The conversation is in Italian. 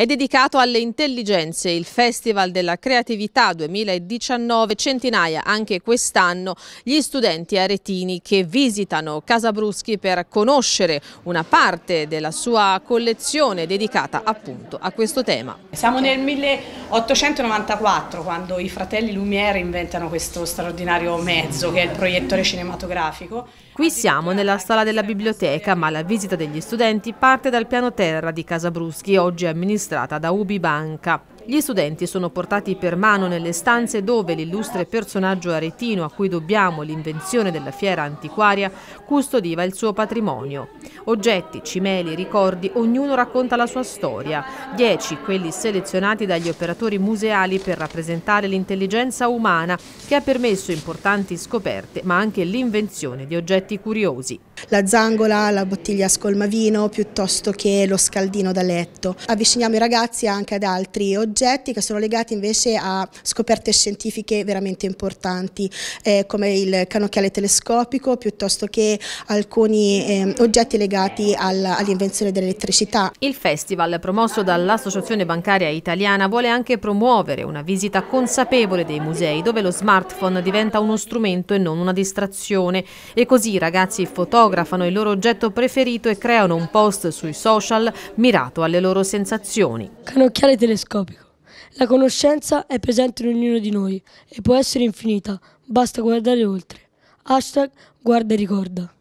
È dedicato alle intelligenze il Festival della Creatività 2019, centinaia anche quest'anno gli studenti aretini che visitano Casabruschi per conoscere una parte della sua collezione dedicata appunto a questo tema. Siamo nel 1894 quando i fratelli Lumiere inventano questo straordinario mezzo che è il proiettore cinematografico. Qui siamo nella sala della biblioteca ma la visita degli studenti parte dal piano terra di Casabruschi, oggi amministrato amministrata da Ubi Banca. Gli studenti sono portati per mano nelle stanze dove l'illustre personaggio aretino a cui dobbiamo l'invenzione della fiera antiquaria custodiva il suo patrimonio. Oggetti, cimeli, ricordi, ognuno racconta la sua storia. Dieci quelli selezionati dagli operatori museali per rappresentare l'intelligenza umana che ha permesso importanti scoperte ma anche l'invenzione di oggetti curiosi la zangola, la bottiglia scolmavino piuttosto che lo scaldino da letto. Avviciniamo i ragazzi anche ad altri oggetti che sono legati invece a scoperte scientifiche veramente importanti eh, come il canocchiale telescopico piuttosto che alcuni eh, oggetti legati all'invenzione dell'elettricità. Il festival promosso dall'Associazione Bancaria Italiana vuole anche promuovere una visita consapevole dei musei dove lo smartphone diventa uno strumento e non una distrazione e così i ragazzi fotografi fotografano il loro oggetto preferito e creano un post sui social mirato alle loro sensazioni. Canocchiale telescopico. La conoscenza è presente in ognuno di noi e può essere infinita, basta guardare oltre. Hashtag guarda e ricorda.